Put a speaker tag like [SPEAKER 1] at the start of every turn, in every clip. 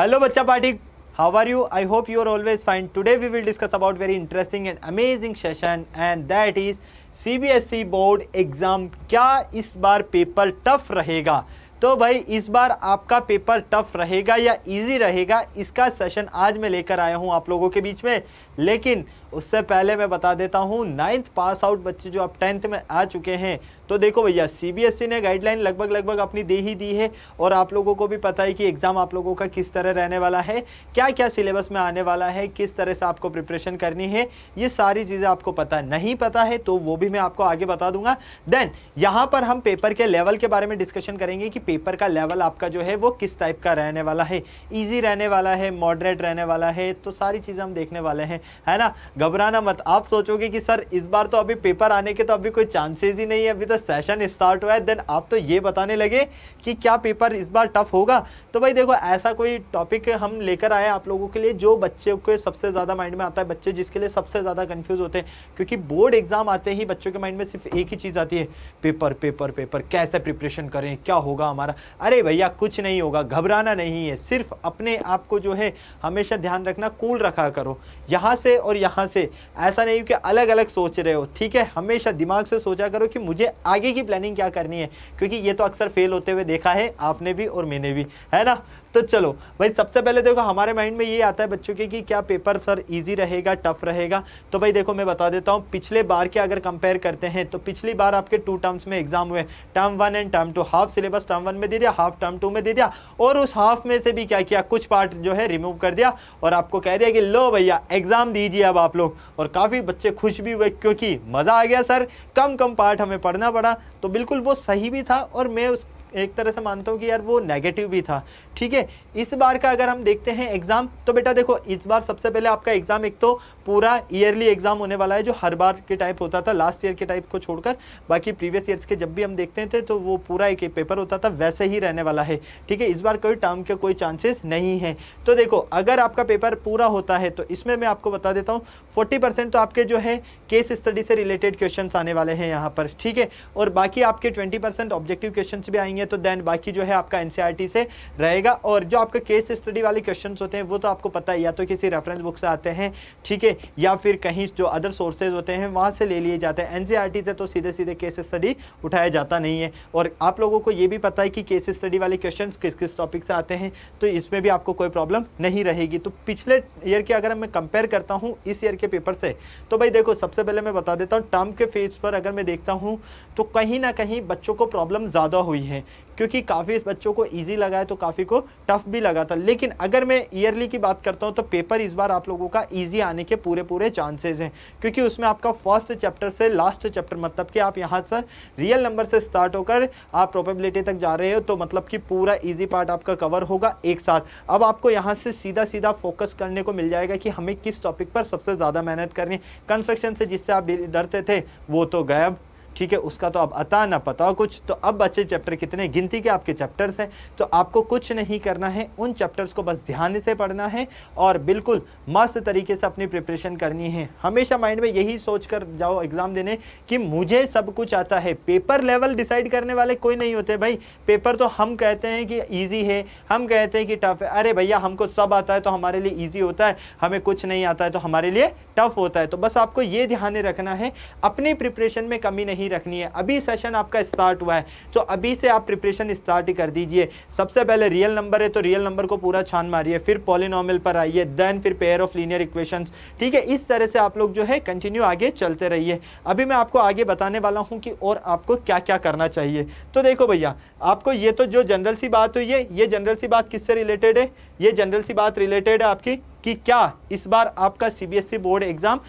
[SPEAKER 1] hello बच्चा party how are you I hope you are always fine today we will discuss about very interesting and amazing session and that is CBSE board exam क्या इस बार paper tough रहेगा तो भाई इस बार आपका paper tough रहेगा या इजी रहेगा इसका सेशन आज मैं लेकर आया हूं आप लोगों के बीच में लेकिन उससे पहले मैं बता देता हूँ नाइन्थ पास आउट बच्चे जो अब टेंथ में आ चुके हैं तो देखो भैया सीबीएसई e ने गाइडलाइन लगभग लगभग अपनी दे ही दी है और आप लोगों को भी पता है कि एग्ज़ाम आप लोगों का किस तरह रहने वाला है क्या क्या सिलेबस में आने वाला है किस तरह से आपको प्रिपरेशन करनी है ये सारी चीज़ें आपको पता नहीं पता है तो वो भी मैं आपको आगे बता दूंगा देन यहाँ पर हम पेपर के लेवल के बारे में डिस्कशन करेंगे कि पेपर का लेवल आपका जो है वो किस टाइप का रहने वाला है ईजी रहने वाला है मॉडरेट रहने वाला है तो सारी चीज़ें हम देखने वाले हैं है ना घबराना मत आप सोचोगे कि सर इस बार तो अभी पेपर आने के तो अभी कोई चांसेस ही नहीं है अभी तो सेशन स्टार्ट हुआ है देन आप तो ये बताने लगे कि क्या पेपर इस बार टफ होगा तो भाई देखो ऐसा कोई टॉपिक हम लेकर आए आप लोगों के लिए जो बच्चे को सबसे ज़्यादा माइंड में आता है बच्चे जिसके लिए सबसे ज़्यादा कन्फ्यूज़ होते हैं क्योंकि बोर्ड एग्ज़ाम आते ही बच्चों के माइंड में सिर्फ एक ही चीज़ आती है पेपर पेपर पेपर कैसे प्रिपरेशन करें क्या होगा हमारा अरे भैया कुछ नहीं होगा घबराना नहीं है सिर्फ अपने आप को जो है हमेशा ध्यान रखना कूल रखा करो यहाँ से और यहाँ यहाँ से ऐसा नहीं कि अलग अलग सोच रहे हो ठीक है हमेशा दिमाग से सोचा करो कि मुझे आगे की प्लानिंग क्या करनी है क्योंकि ये तो अक्सर फेल होते हुए देखा है आपने भी और मैंने भी है ना तो चलो भाई सबसे पहले देखो हमारे माइंड में ये आता है बच्चों के कि क्या पेपर सर इजी रहेगा टफ रहेगा तो भाई देखो मैं बता देता हूँ पिछले बार के अगर कंपेयर करते हैं तो पिछली बार आपके टू टर्म्स में एग्जाम हुए term one and term two half syllabus term one में दे दिया हाफ टर्म टू में दे दिया और उस हाफ में से भी क्या किया कुछ पार्ट जो है रिमूव कर दिया और आपको कह दिया कि लो भैया एग्जाम दीजिए अब आप लोग और काफ़ी बच्चे खुश भी हुए क्योंकि मज़ा आ गया सर कम कम पार्ट हमें पढ़ना पड़ा तो बिल्कुल वो सही भी था और मैं उस एक तरह से मानता हूँ कि यार वो नेगेटिव भी था ठीक है इस बार का अगर हम देखते हैं एग्ज़ाम तो बेटा देखो इस बार सबसे पहले आपका एग्ज़ाम एक तो पूरा ईयरली एग्ज़ाम होने वाला है जो हर बार के टाइप होता था लास्ट ईयर के टाइप को छोड़कर बाकी प्रीवियस ईयर्स के जब भी हम देखते थे तो वो पूरा एक पेपर होता था वैसे ही रहने वाला है ठीक है इस बार कोई टर्म के कोई चांसेस नहीं है तो देखो अगर आपका पेपर पूरा होता है तो इसमें मैं आपको बता देता हूँ फोर्टी तो आपके जो है केस स्टडी से रिलेटेड क्वेश्चन आने वाले हैं यहाँ पर ठीक है और बाकी आपके ट्वेंटी ऑब्जेक्टिव क्वेश्चन भी आएंगे नहीं है तो देन बाकी जो है आपका एन e से रहेगा और जो आपका केस स्टडी वाले क्वेश्चन होते हैं वो तो आपको पता है या तो किसी रेफरेंस बुक से आते हैं ठीक है या फिर कहीं जो अदर सोर्सेज होते हैं वहाँ से ले लिए जाते हैं एन e से तो सीधे सीधे केस स्टडी उठाया जाता नहीं है और आप लोगों को ये भी पता है कि केस स्टडी वाले क्वेश्चन किस किस टॉपिक से आते हैं तो इसमें भी आपको कोई प्रॉब्लम नहीं रहेगी तो पिछले ईयर के अगर मैं कंपेयर करता हूँ इस ईयर के पेपर से तो भाई देखो सबसे पहले मैं बता देता हूँ टर्म के फेज पर अगर मैं देखता हूँ तो कहीं ना कहीं बच्चों को प्रॉब्लम ज़्यादा हुई है क्योंकि काफ़ी इस बच्चों को ईजी लगा है तो काफ़ी को टफ भी लगा था लेकिन अगर मैं ईयरली की बात करता हूँ तो पेपर इस बार आप लोगों का ईजी आने के पूरे पूरे चांसेज हैं क्योंकि उसमें आपका फर्स्ट चैप्टर से लास्ट चैप्टर मतलब कि आप यहाँ सर रियल नंबर से स्टार्ट होकर आप प्रोबेबिलिटी तक जा रहे हो तो मतलब कि पूरा ईजी पार्ट आपका कवर होगा एक साथ अब आपको यहाँ से सीधा सीधा फोकस करने को मिल जाएगा कि हमें किस टॉपिक पर सबसे ज़्यादा मेहनत करनी है कंस्ट्रक्शन से जिससे आप डरते थे वो तो गायब ठीक है उसका तो अब अता ना पता कुछ तो अब बचे चैप्टर कितने गिनती के आपके चैप्टर्स हैं तो आपको कुछ नहीं करना है उन चैप्टर्स को बस ध्यान से पढ़ना है और बिल्कुल मस्त तरीके से अपनी प्रिपरेशन करनी है हमेशा माइंड में यही सोच कर जाओ एग्ज़ाम देने कि मुझे सब कुछ आता है पेपर लेवल डिसाइड करने वाले कोई नहीं होते भाई पेपर तो हम कहते हैं कि ईजी है हम कहते हैं कि टफ है अरे भैया हमको सब आता है तो हमारे लिए ईजी होता है हमें कुछ नहीं आता है तो हमारे लिए टफ होता है तो बस आपको ये ध्यान रखना है अपनी प्रिपरेशन में कमी नहीं नहीं रखनी है अभी सेशन आपका स्टार्ट हुआ है तो अभी से आप प्रिपरेशन स्टार्ट कर दीजिए सबसे पहले रियल नंबर है तो रियल नंबर को पूरा छान मारिए फिर पॉलिनॉमल पर आइए देन फिर पेयर ऑफ लीनियर इक्वेशन ठीक है इस तरह से आप लोग जो है कंटिन्यू आगे चलते रहिए अभी मैं आपको आगे बताने वाला हूँ कि और आपको क्या क्या करना चाहिए तो देखो भैया आपको ये तो जो जनरल सी बात हुई है ये जनरल सी बात किससे रिलेटेड है ये जनरल सी बात रिलेटेड है आपकी कि क्या इस बार आपका सीबीएसई बोर्ड एग्जाम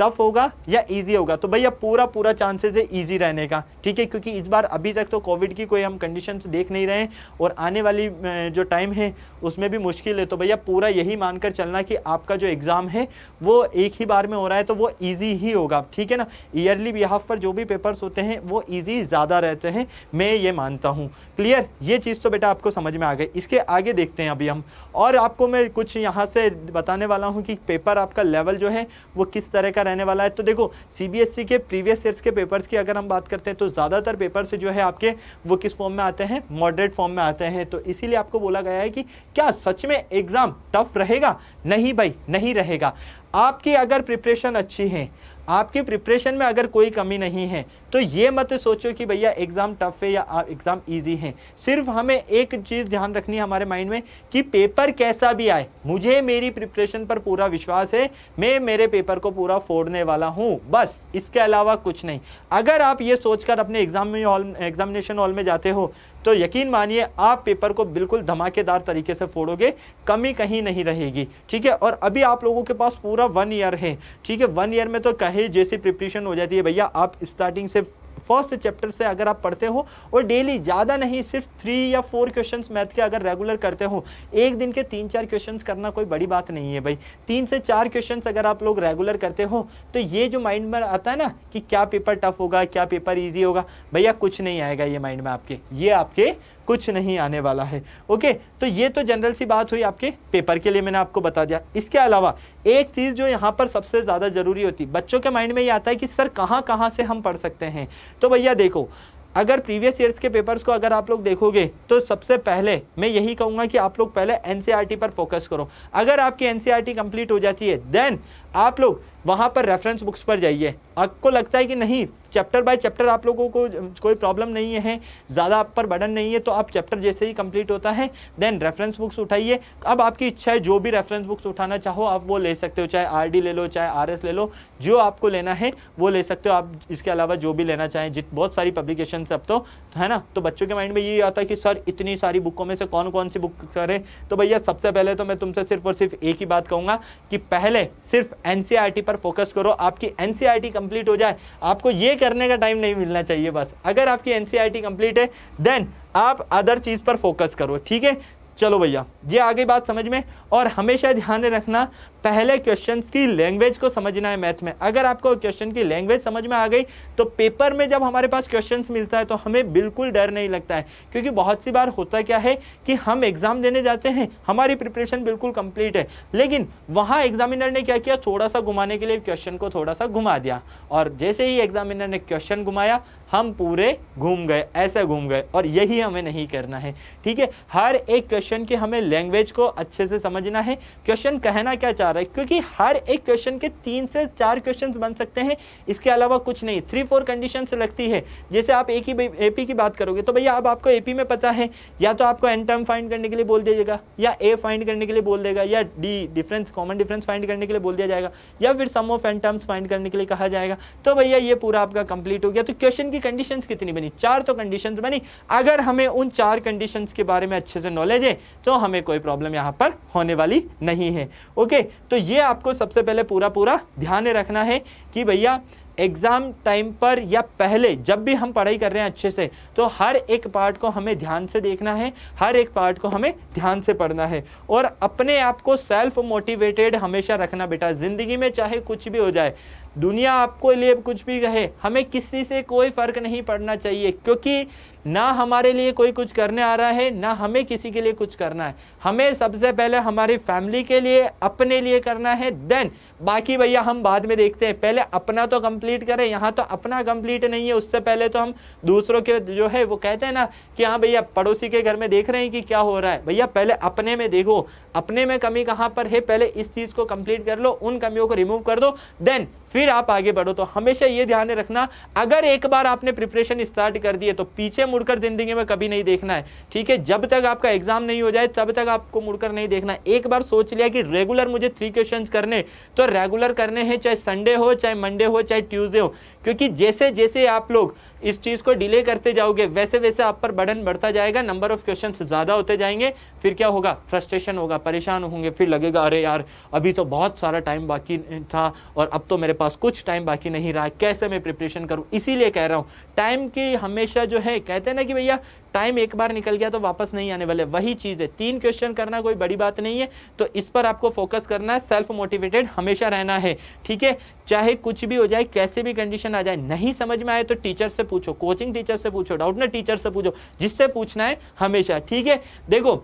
[SPEAKER 1] टफ होगा या इजी होगा तो भैया पूरा पूरा चांसेस है इजी रहने का ठीक है क्योंकि इस बार अभी तक तो कोविड की कोई हम कंडीशन देख नहीं रहे और आने वाली जो टाइम है उसमें भी मुश्किल है तो भैया पूरा यही मानकर चलना कि आपका जो एग्ज़ाम है वो एक ही बार में हो रहा है तो वो ईजी ही होगा ठीक है ना ईयरली बिहाफ पर जो भी पेपर्स होते हैं वो ईजी ज़्यादा रहते हैं मैं ये मानता हूँ क्लियर ये चीज़ तो बेटा आपको समझ में आ गई इसके आगे देखते हैं अभी हम और आपको मैं कुछ यहाँ से बताने वाला हूँ कि पेपर आपका लेवल जो है वो किस तरह का रहने वाला है तो देखो सीबीएसई e के प्रीवियस ईयर के पेपर्स की अगर हम बात करते हैं तो ज़्यादातर पेपर जो है आपके वो किस फॉर्म में आते हैं मॉडरेट फॉर्म में आते हैं तो इसीलिए आपको बोला गया है कि क्या सच में एग्जाम टफ रहेगा नहीं भाई नहीं रहेगा आपकी अगर प्रिपरेशन अच्छी है आपकी प्रिपरेशन में अगर कोई कमी नहीं है तो ये मत सोचो कि भैया एग्ज़ाम टफ है या एग्ज़ाम इजी है सिर्फ हमें एक चीज़ ध्यान रखनी है हमारे माइंड में कि पेपर कैसा भी आए मुझे मेरी प्रिपरेशन पर पूरा विश्वास है मैं मेरे पेपर को पूरा फोड़ने वाला हूँ बस इसके अलावा कुछ नहीं अगर आप ये सोचकर अपने एग्ज़ाम में हॉल एग्जामिनेशन हॉल में जाते हो तो यकीन मानिए आप पेपर को बिल्कुल धमाकेदार तरीके से फोड़ोगे कमी कहीं नहीं रहेगी ठीक है और अभी आप लोगों के पास पूरा पूरा वन ईयर है ठीक है वन ईयर में तो कहे जैसे प्रिपरेशन हो जाती है भैया आप स्टार्टिंग से फर्स्ट चैप्टर से अगर आप पढ़ते हो और डेली ज़्यादा नहीं सिर्फ थ्री या फोर क्वेश्चंस मैथ के अगर रेगुलर करते हो एक दिन के तीन चार क्वेश्चंस करना कोई बड़ी बात नहीं है भाई तीन से चार क्वेश्चंस अगर आप लोग रेगुलर करते हो तो ये जो माइंड में आता है ना कि क्या पेपर टफ होगा क्या पेपर ईजी होगा भैया कुछ नहीं आएगा ये माइंड में आपके ये आपके कुछ नहीं आने वाला है ओके तो ये तो जनरल सी बात हुई आपके पेपर के लिए मैंने आपको बता दिया इसके अलावा एक चीज़ जो यहाँ पर सबसे ज़्यादा ज़रूरी होती बच्चों के माइंड में ये आता है कि सर कहाँ कहाँ से हम पढ़ सकते हैं तो भैया देखो अगर प्रीवियस ईयर्स के पेपर्स को अगर आप लोग देखोगे तो सबसे पहले मैं यही कहूँगा कि आप लोग पहले एनसीईआरटी e पर फोकस करो अगर आपकी एनसीईआरटी कंप्लीट e हो जाती है देन आप लोग वहाँ पर रेफरेंस बुक्स पर जाइए आपको लगता है कि नहीं चैप्टर बाय चैप्टर आप लोगों को कोई प्रॉब्लम नहीं है ज़्यादा आप पर बर्डन नहीं है तो आप चैप्टर जैसे ही कंप्लीट होता है देन रेफरेंस बुक्स उठाइए अब आपकी इच्छा है जो भी रेफरेंस बुक्स उठाना चाहो आप वो ले सकते हो चाहे आर ले लो चाहे आर ले लो जो आपको लेना है वो ले सकते हो आप इसके अलावा जो भी लेना चाहें जित बहुत सारी पब्लिकेशन अब तो है ना तो बच्चों के माइंड में ये आता है कि सर इतनी सारी बुकों में से कौन कौन सी बुक करें तो भैया सबसे पहले तो मैं तुमसे सिर्फ और सिर्फ एक ही बात कहूँगा कि पहले सिर्फ एन e पर पर फोकस करो आपकी एन कंप्लीट e हो जाए आपको ये करने का टाइम नहीं मिलना चाहिए बस अगर आपकी एन कंप्लीट e है देन आप अदर चीज़ पर फोकस करो ठीक है चलो भैया ये आगे बात समझ में और हमेशा ध्यान रखना पहले क्वेश्चन की लैंग्वेज को समझना है मैथ में अगर आपको क्वेश्चन की लैंग्वेज समझ में आ गई तो पेपर में जब हमारे पास क्वेश्चन मिलता है तो हमें बिल्कुल डर नहीं लगता है क्योंकि बहुत सी बार होता क्या है कि हम एग्जाम देने जाते हैं हमारी प्रिपरेशन बिल्कुल कंप्लीट है लेकिन वहाँ एग्जामिनर ने क्या किया थोड़ा सा घुमाने के लिए क्वेश्चन को थोड़ा सा घुमा दिया और जैसे ही एग्जामिनर ने क्वेश्चन घुमाया हम पूरे घूम गए ऐसे घूम गए और यही हमें नहीं करना है ठीक है हर एक क्वेश्चन के हमें लैंग्वेज को अच्छे से समझना है क्वेश्चन कहना क्या चाह रहा है क्योंकि हर एक क्वेश्चन के तीन से चार क्वेश्चन बन सकते हैं इसके अलावा कुछ नहीं थ्री फोर कंडीशन लगती है जैसे आप एक ही ए की बात करोगे तो भैया अब आपको ए में पता है या तो आपको एन टर्म फाइंड करने के लिए बोल दीजिएगा या ए फाइंड करने के लिए बोल देगा या D difference common difference find करने के लिए बोल दिया जाएगा या फिर sum of N terms find करने के लिए कहा जाएगा तो भैया ये पूरा आपका कंप्लीट हो गया तो क्वेश्चन की कंडीशन कितनी बनी चार तो कंडीशन बनी अगर हमें उन चार कंडीशन के बारे में अच्छे से नॉलेज है तो हमें कोई प्रॉब्लम यहाँ पर होने वाली नहीं है ओके तो ये आपको सबसे पहले पूरा पूरा ध्यान रखना है कि भैया एग्ज़ाम टाइम पर या पहले जब भी हम पढ़ाई कर रहे हैं अच्छे से तो हर एक पार्ट को हमें ध्यान से देखना है हर एक पार्ट को हमें ध्यान से पढ़ना है और अपने आप को सेल्फ मोटिवेटेड हमेशा रखना बेटा ज़िंदगी में चाहे कुछ भी हो जाए दुनिया आपको लिए कुछ भी कहे हमें किसी से कोई फ़र्क नहीं पड़ना चाहिए क्योंकि ना हमारे लिए कोई कुछ करने आ रहा है ना हमें किसी के लिए कुछ करना है हमें सबसे पहले हमारी फैमिली के लिए अपने लिए करना है देन बाकी भैया हम बाद में देखते हैं पहले अपना तो कंप्लीट करें यहाँ तो अपना कंप्लीट नहीं है उससे पहले तो हम दूसरों के जो है वो कहते हैं ना कि हाँ भैया पड़ोसी के घर में देख रहे हैं कि क्या हो रहा है भैया पहले अपने में देखो अपने में कमी कहाँ पर है पहले इस चीज़ को कंप्लीट कर लो उन कमियों को रिमूव कर दो देन फिर फिर आप आगे बढ़ो तो हमेशा ये ध्यान रखना अगर एक बार आपने प्रिपरेशन स्टार्ट कर दी है तो पीछे मुड़कर जिंदगी में कभी नहीं देखना है ठीक है जब तक आपका एग्जाम नहीं हो जाए तब तक आपको मुड़कर नहीं देखना एक बार सोच लिया कि रेगुलर मुझे थ्री क्वेश्चन करने तो रेगुलर करने हैं चाहे संडे हो चाहे मंडे हो चाहे ट्यूजडे हो क्योंकि जैसे जैसे आप लोग इस चीज़ को डिले करते जाओगे वैसे वैसे आप पर बर्डन बढ़ता जाएगा नंबर ऑफ क्वेश्चन ज़्यादा होते जाएंगे फिर क्या होगा फ्रस्ट्रेशन होगा परेशान होंगे फिर लगेगा अरे यार अभी तो बहुत सारा टाइम बाकी था और अब तो मेरे पास कुछ टाइम बाकी नहीं रहा कैसे मैं प्रिपरेशन करूँ इसीलिए कह रहा हूँ टाइम की हमेशा जो है कहते हैं ना कि भैया टाइम एक बार निकल गया तो वापस नहीं आने वाले वही चीज़ है तीन क्वेश्चन करना कोई बड़ी बात नहीं है तो इस पर आपको फोकस करना है सेल्फ मोटिवेटेड हमेशा रहना है ठीक है चाहे कुछ भी हो जाए कैसे भी कंडीशन आ जाए नहीं समझ में आए तो टीचर से पूछो कोचिंग टीचर से पूछो डाउट ना टीचर से पूछो जिससे पूछना है हमेशा ठीक है देखो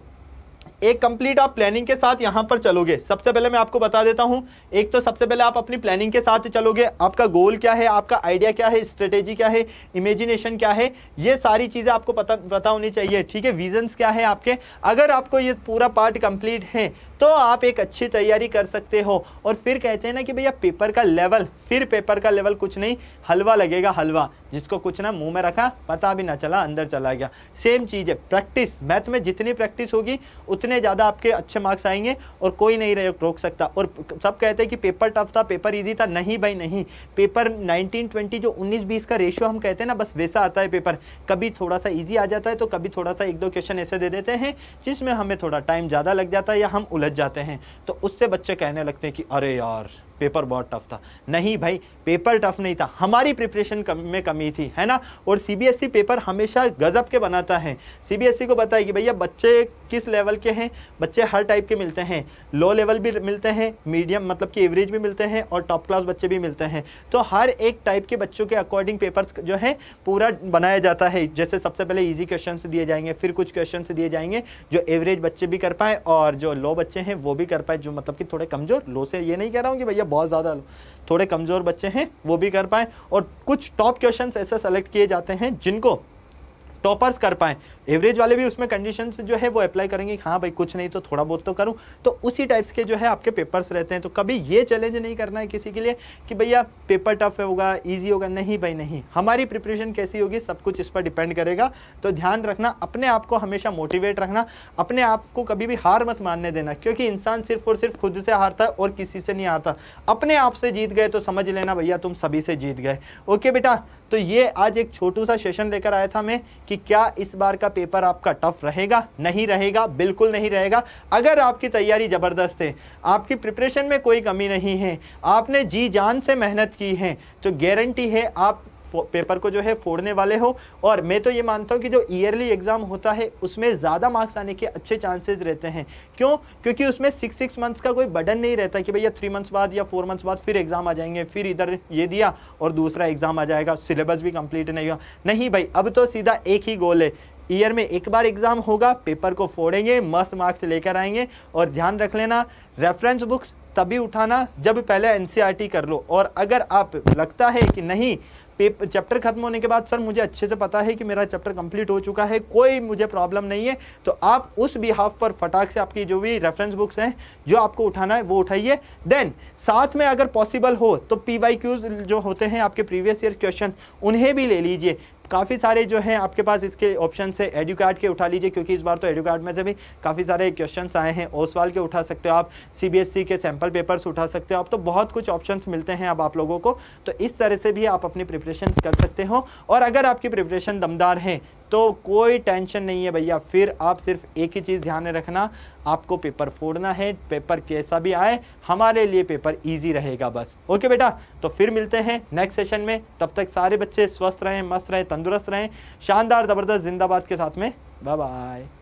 [SPEAKER 1] एक कंप्लीट आप प्लानिंग के साथ यहाँ पर चलोगे सबसे पहले मैं आपको बता देता हूँ एक तो सबसे पहले आप अपनी प्लानिंग के साथ चलोगे आपका गोल क्या है आपका आइडिया क्या है स्ट्रेटेजी क्या है इमेजिनेशन क्या है ये सारी चीज़ें आपको पता पता होनी चाहिए ठीक है विजन्स क्या है आपके अगर आपको ये पूरा पार्ट कंप्लीट है तो आप एक अच्छी तैयारी कर सकते हो और फिर कहते हैं ना कि भैया पेपर का लेवल फिर पेपर का लेवल कुछ नहीं हलवा लगेगा हलवा जिसको कुछ ना मुंह में रखा पता भी ना चला अंदर चला गया सेम चीज़ है प्रैक्टिस मैथ में जितनी प्रैक्टिस होगी उतने ज़्यादा आपके अच्छे मार्क्स आएंगे और कोई नहीं रोक सकता और सब कहते हैं कि पेपर टफ था पेपर ईजी था नहीं भाई नहीं पेपर नाइनटीन ट्वेंटी जो उन्नीस बीस का रेशियो हम कहते हैं ना बस वैसा आता है पेपर कभी थोड़ा सा ईजी आ जाता है तो कभी थोड़ा सा एक दो क्वेश्चन ऐसे दे देते हैं जिसमें हमें थोड़ा टाइम ज़्यादा लग जाता है या हम उलझ जाते हैं तो उससे बच्चे कहने लगते हैं कि अरे यार पेपर बहुत टफ था नहीं भाई पेपर टफ नहीं था हमारी प्रिपरेशन कम, में कमी थी है ना और सीबीएसई पेपर e हमेशा गजब के बनाता है सीबीएसई e को बताया कि भैया बच्चे किस लेवल के हैं बच्चे हर टाइप के मिलते हैं लो लेवल भी मिलते हैं मीडियम मतलब कि एवरेज भी मिलते हैं और टॉप क्लास बच्चे भी मिलते हैं तो हर एक टाइप के बच्चों के अकॉर्डिंग पेपर्स जो है पूरा बनाया जाता है जैसे सबसे पहले ईजी क्वेश्चन दिए जाएंगे फिर कुछ क्वेश्चन दिए जाएंगे जो एवरेज बच्चे भी कर पाए और जो लो बच्चे हैं वो भी कर पाए जो मतलब कि थोड़े कमजोर लो से ये नहीं कह रहा हूँ कि भैया बहुत ज़्यादा थोड़े कमज़ोर बच्चे हैं वो भी कर पाएँ और कुछ टॉप क्वेश्चन ऐसे सेलेक्ट किए जाते हैं जिनको टॉपर्स कर पाएँ एवरेज वाले भी उसमें कंडीशन जो है वो अप्लाई करेंगे हाँ भाई कुछ नहीं तो थोड़ा बहुत तो करूँ तो उसी टाइप्स के जो है आपके पेपर्स रहते हैं तो कभी ये चैलेंज नहीं करना है किसी के लिए कि भैया पेपर टफ होगा ईजी होगा नहीं भाई नहीं हमारी प्रिपरेशन कैसी होगी सब कुछ इस पर डिपेंड करेगा तो ध्यान रखना अपने आप को हमेशा मोटिवेट रखना अपने आप को कभी भी हार मत मानने देना क्योंकि इंसान सिर्फ और सिर्फ खुद से हारता है और किसी से नहीं हारता अपने आप से जीत गए तो समझ लेना भैया तुम सभी से जीत गए ओके बेटा तो ये आज एक छोटू सा सेशन लेकर आया था मैं कि क्या इस बार का पेपर आपका टफ रहेगा नहीं रहेगा बिल्कुल नहीं रहेगा अगर आपकी तैयारी ज़बरदस्त है आपकी प्रिपरेशन में कोई कमी नहीं है आपने जी जान से मेहनत की है तो गारंटी है आप पेपर को जो है फोड़ने वाले हो और मैं तो ये मानता हूँ कि जो ईयरली एग्ज़ाम होता है उसमें ज़्यादा मार्क्स आने के अच्छे चांसेस रहते हैं क्यों क्योंकि उसमें सिक्स सिक्स मंथ्स का कोई बटन नहीं रहता कि भैया थ्री मंथ्स बाद या फोर मंथ्स बाद फिर एग्ज़ाम आ जाएंगे फिर इधर ये दिया और दूसरा एग्ज़ाम आ जाएगा सिलेबस भी कंप्लीट नहीं हुआ नहीं भाई अब तो सीधा एक ही गोल है ईयर में एक बार एग्जाम होगा पेपर को फोड़ेंगे मस्त मार्क्स लेकर आएंगे और ध्यान रख लेना रेफरेंस बुक्स तभी उठाना जब पहले एन e कर लो और अगर आप लगता है कि नहीं पेपर चैप्टर खत्म होने के बाद सर मुझे अच्छे से पता है कि मेरा चैप्टर कंप्लीट हो चुका है कोई मुझे प्रॉब्लम नहीं है तो आप उस बिहाफ पर फटाक से आपकी जो भी रेफरेंस बुक्स हैं जो आपको उठाना है वो उठाइए देन साथ में अगर पॉसिबल हो तो पी जो होते हैं आपके प्रीवियस ईयर क्वेश्चन उन्हें भी ले लीजिए काफ़ी सारे जो है आपके पास इसके ऑप्शन है एडुकार्ड के उठा लीजिए क्योंकि इस बार तो एडुकार्ड में से भी काफ़ी सारे क्वेश्चन आए हैं ओसवाल के उठा सकते हो आप सी e के सैम्पल पेपर्स उठा सकते हो आप तो बहुत कुछ ऑप्शन मिलते हैं अब आप लोगों को तो इस तरह से भी आप अपनी प्रिपरेशन कर सकते हो और अगर आपकी प्रिपरेशन दमदार है तो कोई टेंशन नहीं है भैया फिर आप सिर्फ एक ही चीज़ ध्यान में रखना आपको पेपर फोड़ना है पेपर कैसा भी आए हमारे लिए पेपर इजी रहेगा बस ओके बेटा तो फिर मिलते हैं नेक्स्ट सेशन में तब तक सारे बच्चे स्वस्थ रहें मस्त रहें तंदुरुस्त रहें शानदार ज़बरदस्त जिंदाबाद के साथ में बाय बाय